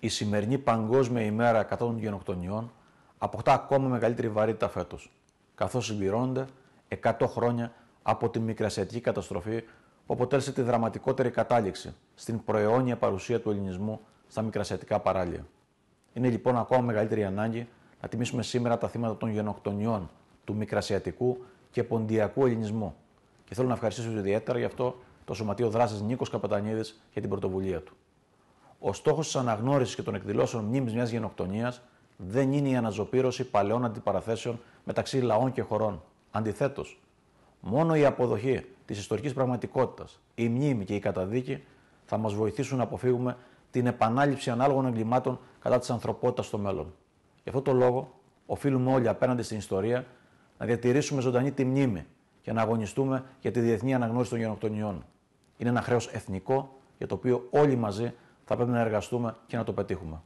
η σημερινή Παγκόσμια ημέρα κατά των γενοκτονιών αποκτά ακόμα μεγαλύτερη βαρύτητα φέτος, καθώς συμπληρώνονται 100 χρόνια από τη μικρασιατική καταστροφή που αποτέλεσε τη δραματικότερη κατάληξη στην προαιώνια παρουσία του ελληνισμού στα μικρασιατικά παράλια. Είναι λοιπόν ακόμα μεγαλύτερη ανάγκη να τιμήσουμε σήμερα τα θύματα των γενοκτονιών του μικρασιατικού και ποντιακού ελληνισμού. Και θέλω να ευχαριστήσω ιδιαίτερα γι' αυτό το Σωματείο Δράσης Νίκος Καπετανίδης για την πρωτοβουλία του. Ο στόχος της αναγνώρισης και των εκδηλώσεων μνήμης μιας γενοκτονίας δεν είναι η αναζωπήρωση παλαιών αντιπαραθέσεων μεταξύ λαών και χωρών. Αντιθέτως, μόνο η αποδοχή της ιστορικής πραγματικότητας, η μνήμη και η καταδίκη θα μας βοηθήσουν να αποφύγουμε την επανάληψη ανάλογων εγκλημάτων κατά της ανθρωπότητας στο μέλλον. Γι' αυτό το λόγο, οφείλουμε όλοι απέναντι στην ιστορία να διατηρήσουμε ζωντανή τη μνήμη και να αγωνιστούμε για τη διεθνή αναγνώριση των γενοκτονιών. Είναι ένα χρέος εθνικό για το οποίο όλοι μαζί θα πρέπει να εργαστούμε και να το πετύχουμε.